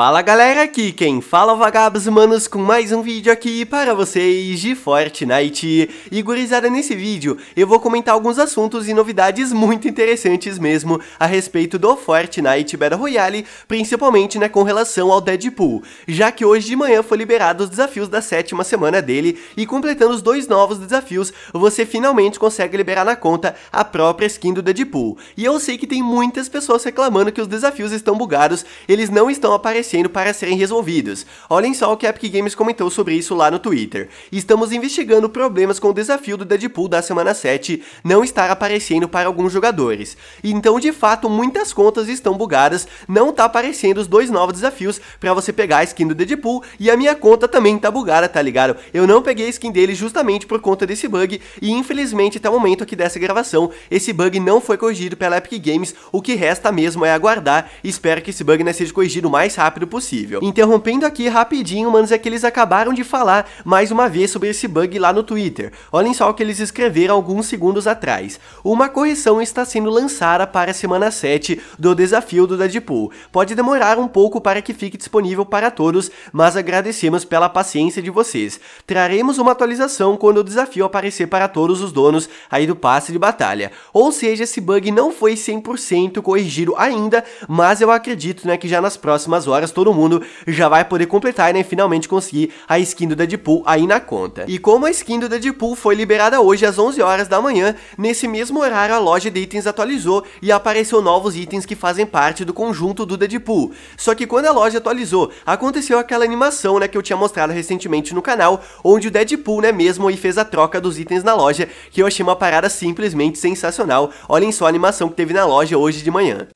Fala galera, aqui quem fala é vagabos manos com mais um vídeo aqui para vocês de Fortnite E gurizada, nesse vídeo eu vou comentar alguns assuntos e novidades muito interessantes mesmo a respeito do Fortnite Battle Royale Principalmente né, com relação ao Deadpool, já que hoje de manhã foi liberado os desafios da sétima semana dele E completando os dois novos desafios, você finalmente consegue liberar na conta a própria skin do Deadpool E eu sei que tem muitas pessoas reclamando que os desafios estão bugados, eles não estão aparecendo aparecendo para serem resolvidos. Olhem só o que a Epic Games comentou sobre isso lá no Twitter. Estamos investigando problemas com o desafio do Deadpool da semana 7 não estar aparecendo para alguns jogadores. Então, de fato, muitas contas estão bugadas, não tá aparecendo os dois novos desafios para você pegar a skin do Deadpool e a minha conta também tá bugada, tá ligado? Eu não peguei a skin dele justamente por conta desse bug e infelizmente até o momento aqui dessa gravação, esse bug não foi corrigido pela Epic Games, o que resta mesmo é aguardar e espero que esse bug né, seja corrigido mais rápido rápido possível. Interrompendo aqui rapidinho, manos, é que eles acabaram de falar mais uma vez sobre esse bug lá no Twitter. Olhem só o que eles escreveram alguns segundos atrás. Uma correção está sendo lançada para a semana 7 do desafio do Deadpool. Pode demorar um pouco para que fique disponível para todos, mas agradecemos pela paciência de vocês. Traremos uma atualização quando o desafio aparecer para todos os donos aí do passe de batalha. Ou seja, esse bug não foi 100% corrigido ainda, mas eu acredito né, que já nas próximas horas horas, todo mundo já vai poder completar e né, finalmente conseguir a skin do Deadpool aí na conta. E como a skin do Deadpool foi liberada hoje às 11 horas da manhã, nesse mesmo horário a loja de itens atualizou e apareceu novos itens que fazem parte do conjunto do Deadpool. Só que quando a loja atualizou, aconteceu aquela animação né, que eu tinha mostrado recentemente no canal, onde o Deadpool né, mesmo aí fez a troca dos itens na loja, que eu achei uma parada simplesmente sensacional. Olhem só a animação que teve na loja hoje de manhã.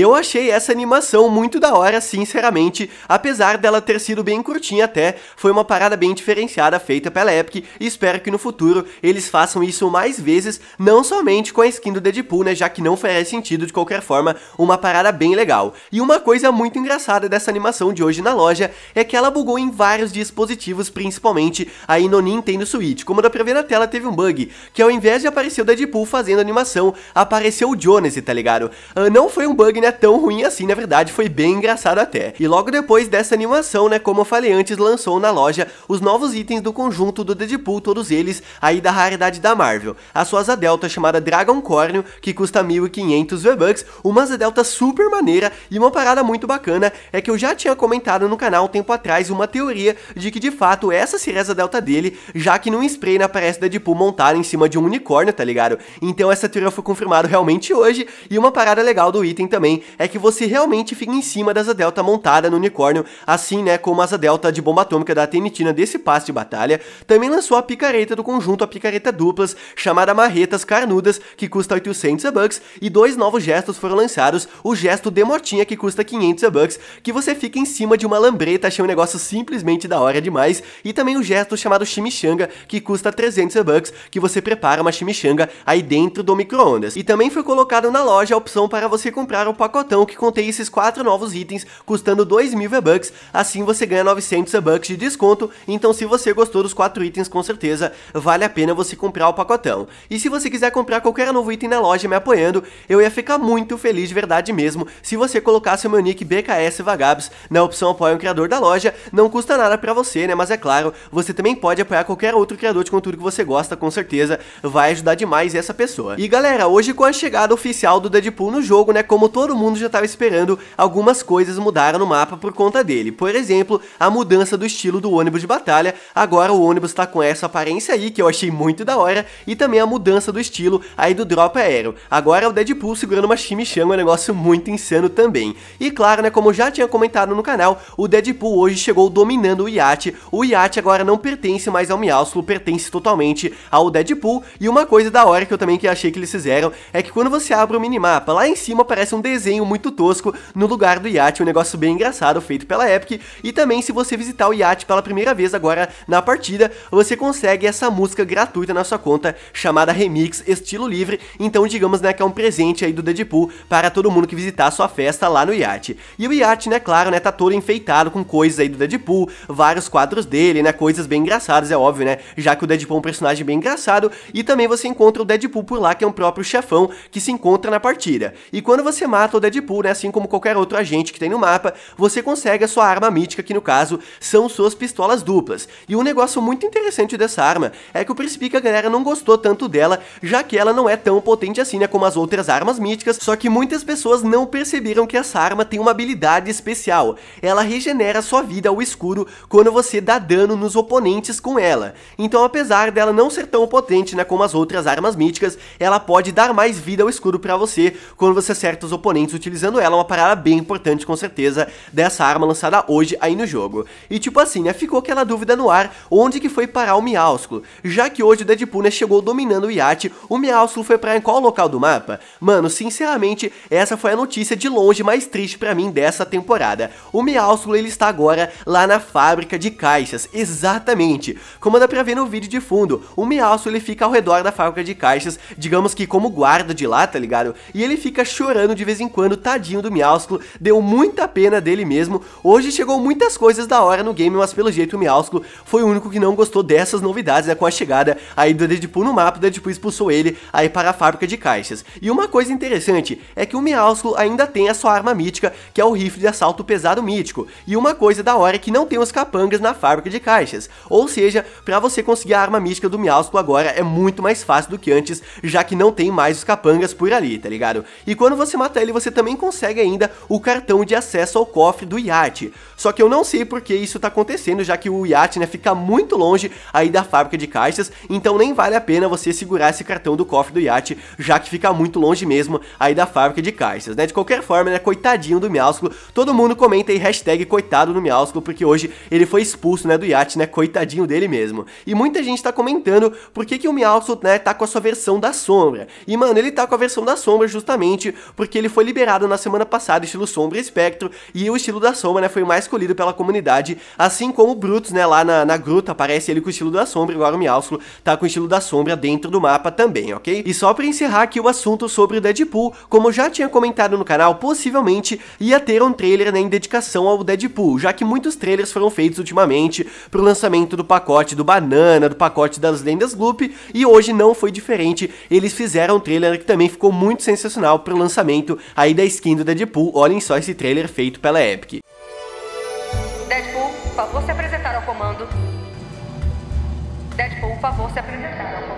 Eu achei essa animação muito da hora, sinceramente, apesar dela ter sido bem curtinha até, foi uma parada bem diferenciada feita pela Epic e espero que no futuro eles façam isso mais vezes, não somente com a skin do Deadpool, né, já que não faria sentido de qualquer forma, uma parada bem legal. E uma coisa muito engraçada dessa animação de hoje na loja é que ela bugou em vários dispositivos, principalmente aí no Nintendo Switch. Como dá ver na tela teve um bug, que ao invés de aparecer o Deadpool fazendo animação, apareceu o Jonas, tá ligado? Ah, não foi um bug, né? é tão ruim assim, na verdade, foi bem engraçado até. E logo depois dessa animação, né, como eu falei antes, lançou na loja os novos itens do conjunto do Deadpool, todos eles aí da raridade da Marvel. A sua asa delta chamada Dragon Cornio, que custa 1500 V-Bucks, uma asa delta super maneira e uma parada muito bacana é que eu já tinha comentado no canal um tempo atrás uma teoria de que de fato essa seria a asa delta dele, já que num spray na aparece Deadpool montada em cima de um unicórnio, tá ligado? Então essa teoria foi confirmada realmente hoje e uma parada legal do item também é que você realmente fica em cima da asa delta montada no unicórnio, assim né como a asa delta de bomba atômica da Tenitina desse passe de batalha, também lançou a picareta do conjunto, a picareta duplas, chamada Marretas Carnudas, que custa 800 bucks, e dois novos gestos foram lançados, o gesto de mortinha, que custa 500 bucks, que você fica em cima de uma lambreta, achei um negócio simplesmente da hora demais, e também o gesto chamado chimichanga, que custa 300 bucks, que você prepara uma chimichanga aí dentro do micro-ondas. E também foi colocado na loja a opção para você comprar o pacotão que contém esses quatro novos itens, custando 2 mil V-Bucks, assim você ganha 900 V-Bucks de desconto, então se você gostou dos quatro itens, com certeza, vale a pena você comprar o pacotão. E se você quiser comprar qualquer novo item na loja me apoiando, eu ia ficar muito feliz de verdade mesmo se você colocasse o meu nick BKS Vagabs na opção apoia um criador da loja, não custa nada pra você, né, mas é claro, você também pode apoiar qualquer outro criador de conteúdo que você gosta, com certeza, vai ajudar demais essa pessoa. E galera, hoje com a chegada oficial do Deadpool no jogo, né, como todo todo mundo já estava esperando, algumas coisas mudaram no mapa por conta dele. Por exemplo, a mudança do estilo do ônibus de batalha, agora o ônibus está com essa aparência aí, que eu achei muito da hora, e também a mudança do estilo aí do Drop Aero. Agora é o Deadpool segurando uma chimichanga, um negócio muito insano também. E claro, né, como já tinha comentado no canal, o Deadpool hoje chegou dominando o iate, o iate agora não pertence mais ao Miausulo, pertence totalmente ao Deadpool, e uma coisa da hora que eu também que achei que eles fizeram, é que quando você abre o minimapa, lá em cima aparece um desenho desenho muito tosco no lugar do iate, um negócio bem engraçado feito pela Epic. E também se você visitar o iate pela primeira vez agora na partida, você consegue essa música gratuita na sua conta, chamada Remix Estilo Livre. Então digamos né, que é um presente aí do Deadpool para todo mundo que visitar a sua festa lá no iate. E o iate, né, claro, né, tá todo enfeitado com coisas aí do Deadpool, vários quadros dele, né, coisas bem engraçadas, é óbvio, né, já que o Deadpool é um personagem bem engraçado, e também você encontra o Deadpool por lá, que é um próprio chefão que se encontra na partida. E quando você mata Gato da Deadpool, né, assim como qualquer outro agente que tem no mapa, você consegue a sua arma mítica, que no caso são suas pistolas duplas. E um negócio muito interessante dessa arma é que o princípio que a galera não gostou tanto dela, já que ela não é tão potente assim, né, como as outras armas míticas, só que muitas pessoas não perceberam que essa arma tem uma habilidade especial. Ela regenera sua vida ao escuro quando você dá dano nos oponentes com ela. Então, apesar dela não ser tão potente, né, como as outras armas míticas, ela pode dar mais vida ao escuro para você quando você acerta os oponentes oponentes utilizando ela, é uma parada bem importante com certeza dessa arma lançada hoje aí no jogo. E tipo assim, né, ficou aquela dúvida no ar onde que foi parar o Miausculo, já que hoje o Deadpool né, chegou dominando o iate, o Miausculo foi parar em qual local do mapa? Mano, sinceramente, essa foi a notícia de longe mais triste para mim dessa temporada. O Miausculo ele está agora lá na fábrica de caixas, exatamente. Como dá pra ver no vídeo de fundo, o Miausculo ele fica ao redor da fábrica de caixas, digamos que como guarda de lá, tá ligado? E ele fica chorando de vez em 5 anos, tadinho do Miásculo, deu muita pena dele mesmo. Hoje chegou muitas coisas da hora no game, mas pelo jeito o Miásculo foi o único que não gostou dessas novidades, né, com a chegada aí do Deadpool no mapa, o Deadpool expulsou ele aí para a fábrica de caixas. E uma coisa interessante é que o Miásculo ainda tem a sua arma mítica, que é o rifle de assalto pesado mítico. E uma coisa da hora é que não tem os capangas na fábrica de caixas, ou seja, para você conseguir a arma mítica do Miásculo agora é muito mais fácil do que antes, já que não tem mais os capangas por ali, tá ligado? E quando você mata ele, você também consegue ainda o cartão de acesso ao cofre do iate. Só que eu não sei porque isso tá acontecendo, já que o iate né, fica muito longe aí da fábrica de caixas, então nem vale a pena você segurar esse cartão do cofre do iate, já que fica muito longe mesmo aí da fábrica de caixas, né? De qualquer forma, né, coitadinho do Miásculo, todo mundo comenta aí hashtag coitado do Miásculo, porque hoje ele foi expulso, né, do iate, né, coitadinho dele mesmo. E muita gente tá comentando por que, que o Miásculo, né, tá com a sua versão da sombra. E, mano, ele tá com a versão da sombra justamente porque ele foi liberado na semana passada, estilo Sombra e Espectro, e o estilo da Sombra, né, foi mais escolhido pela comunidade, assim como o Brutus, né, lá na, na gruta, aparece ele com o estilo da Sombra, agora o Miausulo tá com o estilo da Sombra dentro do mapa também, ok? E só pra encerrar aqui o assunto sobre o Deadpool, como eu já tinha comentado no canal, possivelmente ia ter um trailer, né, em dedicação ao Deadpool, já que muitos trailers foram feitos ultimamente pro lançamento do pacote do Banana, do pacote das Lendas Gloop, e hoje não foi diferente, eles fizeram um trailer que também ficou muito sensacional pro lançamento aí da skin do Deadpool, olhem só esse trailer feito pela Epic. Deadpool, por favor se apresentar ao comando. Deadpool, por favor se apresentar ao comando.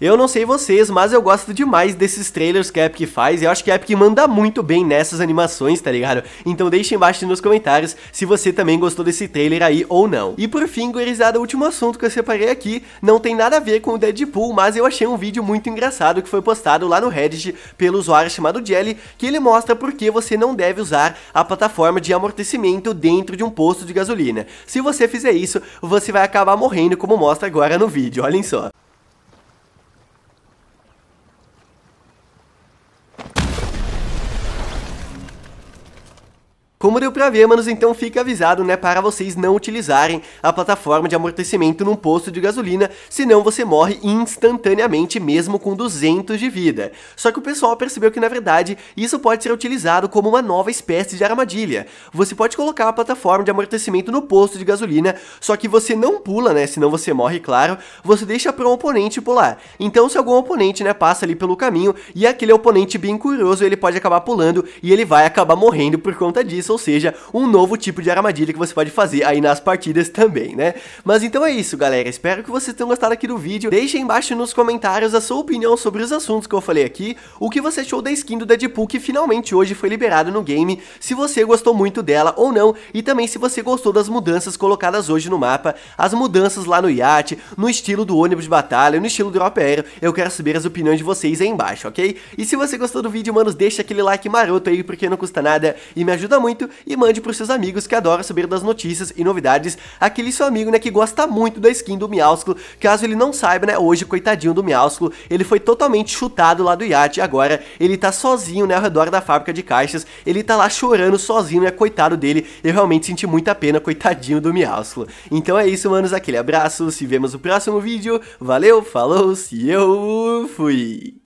Eu não sei vocês, mas eu gosto demais desses trailers que a Epic faz, eu acho que a Epic manda muito bem nessas animações, tá ligado? Então deixa embaixo nos comentários se você também gostou desse trailer aí ou não. E por fim, gurizada, o último assunto que eu separei aqui não tem nada a ver com o Deadpool, mas eu achei um vídeo muito engraçado que foi postado lá no Reddit pelo usuário chamado Jelly, que ele mostra por que você não deve usar a plataforma de amortecimento dentro de um posto de gasolina. Se você fizer isso, você vai acabar morrendo, como mostra agora no vídeo, olhem só. Como deu pra ver, manos, então fica avisado, né, para vocês não utilizarem a plataforma de amortecimento num posto de gasolina, senão você morre instantaneamente, mesmo com 200 de vida. Só que o pessoal percebeu que, na verdade, isso pode ser utilizado como uma nova espécie de armadilha. Você pode colocar a plataforma de amortecimento no posto de gasolina, só que você não pula, né, senão você morre, claro, você deixa para um oponente pular. Então, se algum oponente, né, passa ali pelo caminho, e aquele oponente bem curioso, ele pode acabar pulando, e ele vai acabar morrendo por conta disso, ou seja, um novo tipo de armadilha que você pode fazer aí nas partidas também, né? Mas então é isso, galera. Espero que vocês tenham gostado aqui do vídeo. Deixe embaixo nos comentários a sua opinião sobre os assuntos que eu falei aqui, o que você achou da skin do Deadpool que finalmente hoje foi liberado no game, se você gostou muito dela ou não, e também se você gostou das mudanças colocadas hoje no mapa, as mudanças lá no iate, no estilo do ônibus de batalha, no estilo do drop aéreo, eu quero saber as opiniões de vocês aí embaixo, ok? E se você gostou do vídeo, manos, deixa aquele like maroto aí, porque não custa nada e me ajuda muito muito e mande para os seus amigos que adoram saber das notícias e novidades. Aquele seu amigo, né, que gosta muito da skin do Miausculo, caso ele não saiba, né, hoje, coitadinho do Miausculo, ele foi totalmente chutado lá do iate, agora ele tá sozinho, né, ao redor da fábrica de caixas, ele tá lá chorando sozinho, né, coitado dele, eu realmente senti muita pena, coitadinho do Miausculo. Então é isso, manos, aquele abraço, se vemos no próximo vídeo, valeu, falou, se eu fui!